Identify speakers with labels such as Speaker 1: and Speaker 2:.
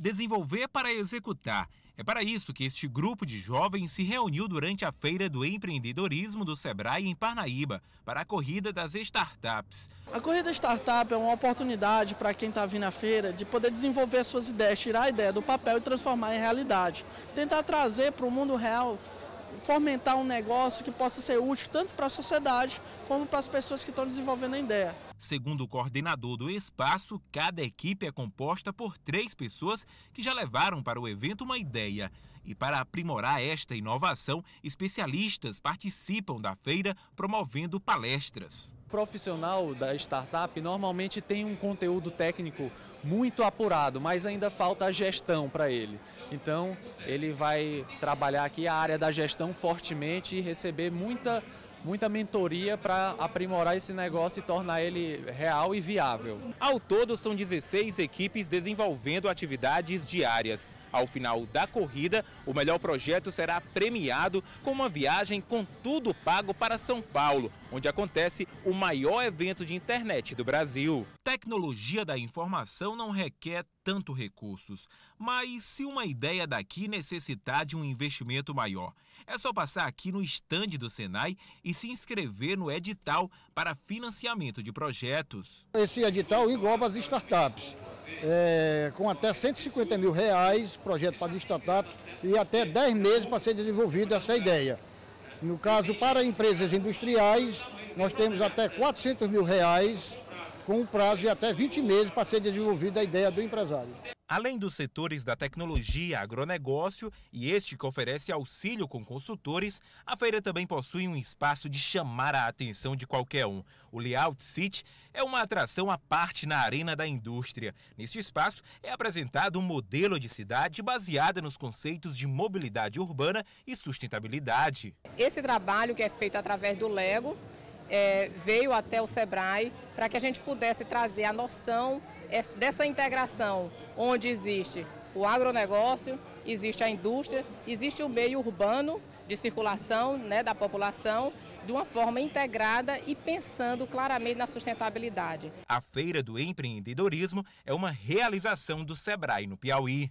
Speaker 1: desenvolver para executar. É para isso que este grupo de jovens se reuniu durante a Feira do Empreendedorismo do Sebrae em Parnaíba, para a Corrida das Startups.
Speaker 2: A Corrida Startup é uma oportunidade para quem está vindo à feira de poder desenvolver suas ideias, tirar a ideia do papel e transformar em realidade. Tentar trazer para o mundo real fomentar um negócio que possa ser útil tanto para a sociedade como para as pessoas que estão desenvolvendo a ideia.
Speaker 1: Segundo o coordenador do espaço, cada equipe é composta por três pessoas que já levaram para o evento uma ideia. E para aprimorar esta inovação, especialistas participam da feira promovendo palestras.
Speaker 3: O profissional da startup normalmente tem um conteúdo técnico muito apurado, mas ainda falta a gestão para ele. Então, ele vai trabalhar aqui a área da gestão fortemente e receber muita muita mentoria para aprimorar esse negócio e tornar ele real e viável.
Speaker 1: Ao todo, são 16 equipes desenvolvendo atividades diárias. Ao final da corrida, o melhor projeto será premiado com uma viagem com tudo pago para São Paulo, onde acontece o maior evento de internet do Brasil. Tecnologia da informação não requer tanto recursos. Mas se uma ideia daqui necessitar de um investimento maior, é só passar aqui no estande do Senai e se inscrever no edital para financiamento de projetos.
Speaker 4: Esse edital engloba as startups. É, com até 150 mil reais, projeto para startups, e até 10 meses para ser desenvolvida essa ideia. No caso, para empresas industriais, nós temos até 400 mil reais com um prazo de até 20 meses para ser desenvolvida a ideia do empresário.
Speaker 1: Além dos setores da tecnologia, agronegócio e este que oferece auxílio com consultores, a feira também possui um espaço de chamar a atenção de qualquer um. O Layout City é uma atração à parte na arena da indústria. Neste espaço é apresentado um modelo de cidade baseada nos conceitos de mobilidade urbana e sustentabilidade.
Speaker 5: Esse trabalho que é feito através do Lego é, veio até o SEBRAE para que a gente pudesse trazer a noção dessa integração onde existe o agronegócio, existe a indústria, existe o meio urbano de circulação né, da população de uma forma integrada e pensando claramente na sustentabilidade.
Speaker 1: A Feira do Empreendedorismo é uma realização do SEBRAE no Piauí.